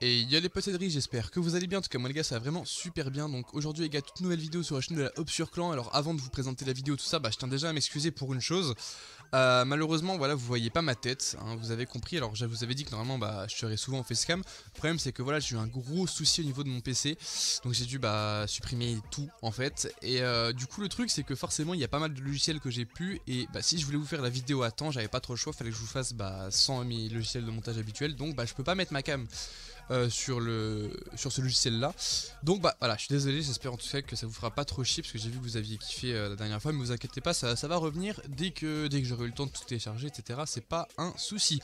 Et y a les potéderies j'espère que vous allez bien, en tout cas moi les gars ça va vraiment super bien Donc aujourd'hui les gars, toute nouvelle vidéo sur la chaîne de la sur Clan Alors avant de vous présenter la vidéo tout ça, bah je tiens déjà à m'excuser pour une chose euh, Malheureusement voilà vous voyez pas ma tête, hein, vous avez compris Alors je vous avais dit que normalement bah je serais souvent en facecam Le problème c'est que voilà j'ai eu un gros souci au niveau de mon PC Donc j'ai dû bah supprimer tout en fait Et euh, du coup le truc c'est que forcément il y a pas mal de logiciels que j'ai pu Et bah si je voulais vous faire la vidéo à temps, j'avais pas trop le choix Fallait que je vous fasse bah sans mes logiciels de montage habituels Donc bah je peux pas mettre ma cam euh, sur, le, sur ce logiciel-là. Donc bah voilà, je suis désolé, j'espère en tout cas que ça vous fera pas trop chier, parce que j'ai vu que vous aviez kiffé euh, la dernière fois, mais vous inquiétez pas, ça, va revenir dès que, dès que j'aurai eu le temps de tout télécharger, etc. C'est pas un souci.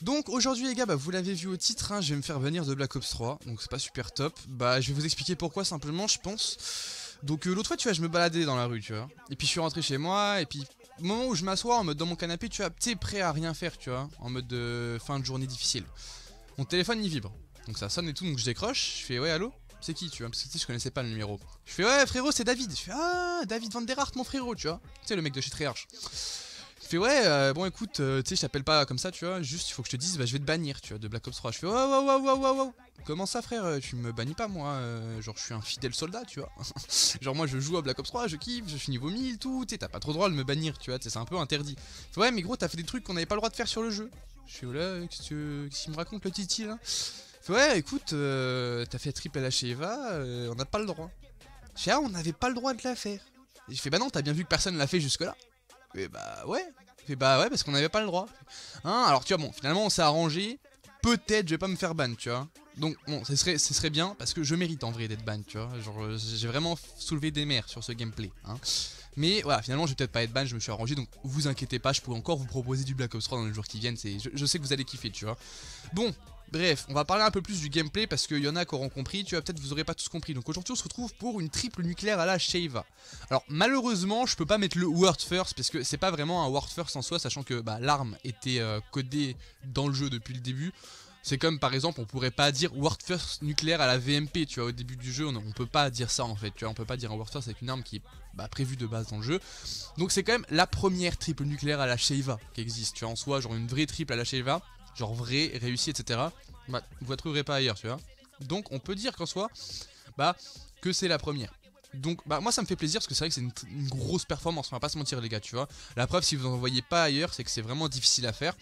Donc aujourd'hui les gars, bah, vous l'avez vu au titre, hein, je vais me faire venir de Black Ops 3, donc c'est pas super top. Bah je vais vous expliquer pourquoi simplement, je pense. Donc euh, l'autre fois, tu vois, je me baladais dans la rue, tu vois. Et puis je suis rentré chez moi, et puis moment où je m'assois en mode dans mon canapé, tu vois, t'es prêt à rien faire, tu vois, en mode fin de journée difficile. Mon téléphone il vibre. Donc ça sonne et tout, donc je décroche, je fais ouais allô c'est qui tu vois Parce que tu sais, je connaissais pas le numéro. Je fais ouais frérot c'est David. Je fais ah David Van Der Hart mon frérot tu vois. Tu sais le mec de chez Triarch. Je fais ouais euh, bon écoute euh, tu sais je t'appelle pas comme ça tu vois. Juste il faut que je te dise bah je vais te bannir tu vois de Black Ops 3. Je fais ouais ouais waouh waouh ouais Comment ça frère tu me bannis pas moi euh, genre je suis un fidèle soldat tu vois. genre moi je joue à Black Ops 3 je kiffe je suis niveau 1000 tout tu t'as pas trop droit de me bannir tu vois c'est un peu interdit. ouais mais gros t'as fait des trucs qu'on avait pas le droit de faire sur le jeu. Je suis là qu'est-ce qu'il me raconte le titi là. Ouais, écoute, euh, t'as fait triple à euh, on n'a pas le droit. Je ah, on n'avait pas le droit de la faire. je fais, bah non, t'as bien vu que personne ne l'a fait jusque-là. Et bah ouais. Et bah ouais, parce qu'on n'avait pas le droit. Hein, alors tu vois, bon, finalement, on s'est arrangé. Peut-être, je vais pas me faire ban, tu vois. Donc, bon, ce serait, ce serait bien, parce que je mérite en vrai d'être ban, tu vois. Genre, euh, j'ai vraiment soulevé des mers sur ce gameplay, hein. Mais voilà, finalement, je vais peut-être pas être ban, je me suis arrangé, donc vous inquiétez pas, je pourrais encore vous proposer du Black Ops 3 dans les jours qui viennent. je sais que vous allez kiffer, tu vois. Bon, Bref, on va parler un peu plus du gameplay parce qu'il y en a qui auront compris, tu vois, peut-être vous aurez pas tous compris. Donc aujourd'hui, on se retrouve pour une triple nucléaire à la Sheva. Alors malheureusement, je peux pas mettre le Word First parce que c'est pas vraiment un Word First en soi, sachant que bah, l'arme était euh, codée dans le jeu depuis le début. C'est comme par exemple, on pourrait pas dire Word First nucléaire à la VMP, tu vois, au début du jeu, on, peut pas dire ça en fait, tu vois, on peut pas dire un Word First avec une arme qui est bah, prévue de base dans le jeu. Donc c'est quand même la première triple nucléaire à la Sheva qui existe, tu vois, en soi, genre une vraie triple à la Sheva, genre vraie, réussie, etc. Bah, vous ne trouverez pas ailleurs, tu vois. Donc, on peut dire qu'en soit bah, que c'est la première. Donc, bah, moi, ça me fait plaisir parce que c'est vrai que c'est une, grosse performance. On va pas se mentir, les gars, tu vois. La preuve, si vous en voyez pas ailleurs, c'est que c'est vraiment difficile à faire.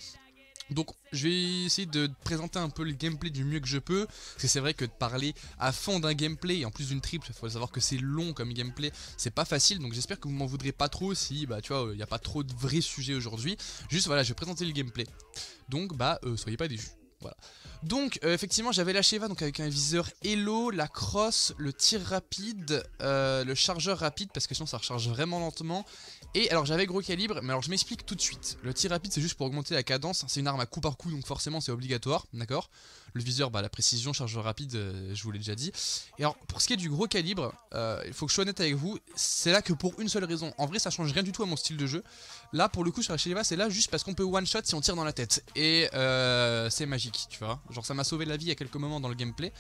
Donc je vais essayer de présenter un peu le gameplay du mieux que je peux Parce que c'est vrai que de parler à fond d'un gameplay Et en plus d'une triple, il faut savoir que c'est long comme gameplay C'est pas facile, donc j'espère que vous m'en voudrez pas trop Si, bah tu vois, il n'y a pas trop de vrais sujets aujourd'hui Juste voilà, je vais présenter le gameplay Donc bah, euh, soyez pas déçus voilà. Donc, euh, effectivement, j'avais la Sheva donc avec un viseur Hello, la crosse, le tir rapide, euh, le chargeur rapide, parce que sinon ça recharge vraiment lentement. Et alors, j'avais gros calibre, mais alors je m'explique tout de suite. Le tir rapide, c'est juste pour augmenter la cadence. C'est une arme à coup par coup, donc forcément, c'est obligatoire, d'accord Le viseur, bah, la précision, chargeur rapide, euh, je vous l'ai déjà dit. Et alors, pour ce qui est du gros calibre, il faut que je sois honnête avec vous, c'est là que pour une seule raison. En vrai, ça change rien du tout à mon style de jeu. Là, pour le coup, sur la Sheva c'est là juste parce qu'on peut one-shot si on tire dans la tête. Et c'est magique tu vois. Genre ça m'a sauvé la vie à quelques moments dans le gameplay.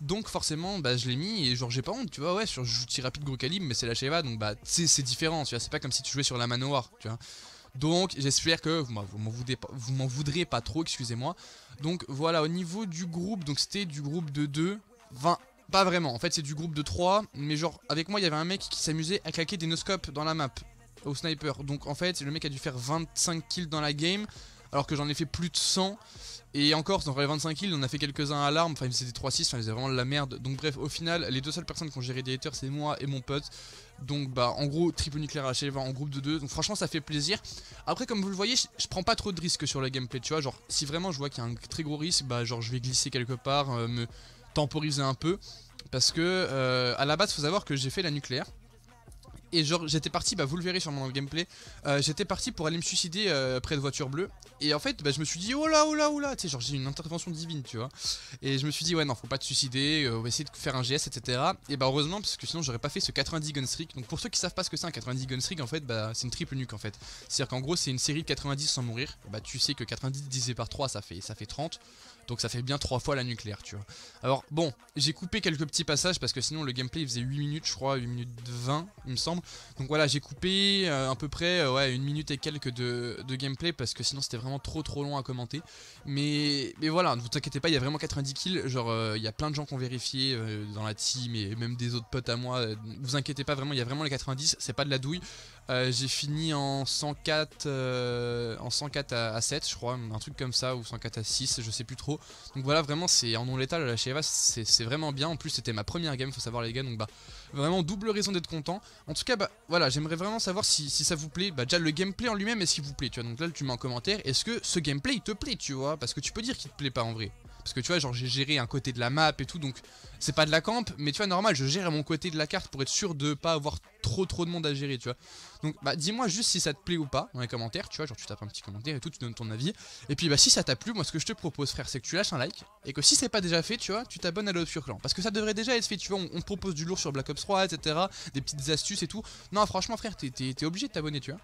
Donc forcément, bah je l'ai mis et genre j'ai pas honte, tu vois. Ouais, sur, je rapide gros calibre, mais c'est la Sheva, donc bah c'est différent, tu vois. C'est pas comme si tu jouais sur la manoir, tu vois. Donc j'espère que vous m'en voudrez, voudrez, pas trop, excusez-moi. Donc voilà, au niveau du groupe, donc c'était du groupe de 2, 20. Pas vraiment, en fait c'est du groupe de 3, mais genre avec moi il y avait un mec qui s'amusait à claquer des noscopes dans la map au sniper. Donc en fait le mec a dû faire 25 kills dans la game alors que j'en ai fait plus de 100. Et encore, dans les 25 kills, on a fait quelques-uns à l'arme. Enfin, c'était 3-6, enfin, ils vraiment la merde. Donc, bref, au final, les deux seules personnes qui ont géré des haters, c'est moi et mon pote. Donc, bah, en gros, triple nucléaire à HLV en groupe de deux. Donc, franchement, ça fait plaisir. Après, comme vous le voyez, je prends pas trop de risques sur la gameplay, tu vois. Genre, si vraiment je vois qu'il y a un très gros risque, bah, genre, je vais glisser quelque part, euh, me temporiser un peu. Parce que, euh, à la base, faut savoir que j'ai fait la nucléaire et genre j'étais parti, bah vous le verrez sûrement dans gameplay, euh, j'étais parti pour aller me suicider euh, près de voiture bleue et en fait bah, je me suis dit oh là oh là oh là, tu sais genre j'ai une intervention divine tu vois et je me suis dit ouais non faut pas te suicider, euh, on va essayer de faire un GS etc et bah heureusement parce que sinon j'aurais pas fait ce 90 gun donc pour ceux qui savent pas ce que c'est un 90 gun streak en fait bah c'est une triple nuque en fait c'est à dire qu'en gros c'est une série de 90 sans mourir bah tu sais que 90 divisé par 3 ça fait, ça fait 30 donc ça fait bien trois fois la nucléaire, tu vois. Alors bon, j'ai coupé quelques petits passages parce que sinon le gameplay faisait 8 minutes, je crois, 8 minutes 20, il me semble. Donc voilà, j'ai coupé euh, à peu près euh, ouais, une minute et quelques de, gameplay parce que sinon c'était vraiment trop trop long à commenter. Mais, voilà, ne vous inquiétez pas, il y a vraiment 90 kills. Genre, euh, il y a plein de gens qui ont vérifié dans la team et même des autres potes à moi. Ne vous inquiétez pas, vraiment, il y a vraiment les 90, c'est pas de la douille. j'ai fini en 104, en 104 à 7, je crois, un truc comme ça, ou 104 à 6, je sais plus trop. Donc voilà, vraiment, c'est en non létal, la cheva c'est vraiment bien. En plus, c'était ma première game, faut savoir les gars. Donc bah, vraiment double raison d'être content. En tout cas, bah voilà, j'aimerais vraiment savoir si, ça vous plaît. Bah déjà le gameplay en lui-même, est-ce qu'il vous plaît, tu vois. Donc là, tu mets en commentaire, est-ce que ce gameplay il te plaît, tu vois Parce que tu peux dire qu'il te plaît pas en vrai. Parce que tu vois, genre j'ai géré un côté de la map et tout, donc c'est pas de la camp, mais tu vois, normal, je gère mon côté de la carte pour être sûr de pas avoir trop de monde à gérer, tu vois. Donc bah dis-moi juste si ça te plaît ou pas dans les commentaires, tu vois, genre tu tapes un petit commentaire et tout, tu donnes ton avis. Et puis bah si ça t'a plu, moi ce que je te propose frère, c'est que tu lâches un like et que si c'est pas déjà fait, tu vois, tu t'abonnes à l'Obscur Clan. Parce que ça devrait déjà être fait, tu vois, on, propose du lourd sur Black Ops 3, etc. Des petites astuces et tout. Non franchement frère, t'es obligé de t'abonner, tu vois.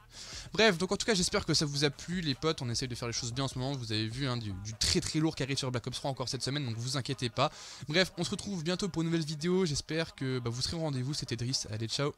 Bref, donc en tout cas j'espère que ça vous a plu les potes, on essaye de faire les choses bien en ce moment, vous avez vu hein, du, très très lourd qui arrive sur Black Ops 3 encore cette semaine, donc vous inquiétez pas. Bref, on se retrouve bientôt pour une nouvelle vidéo, j'espère que bah, vous serez au rendez-vous, c'était Driss, allez ciao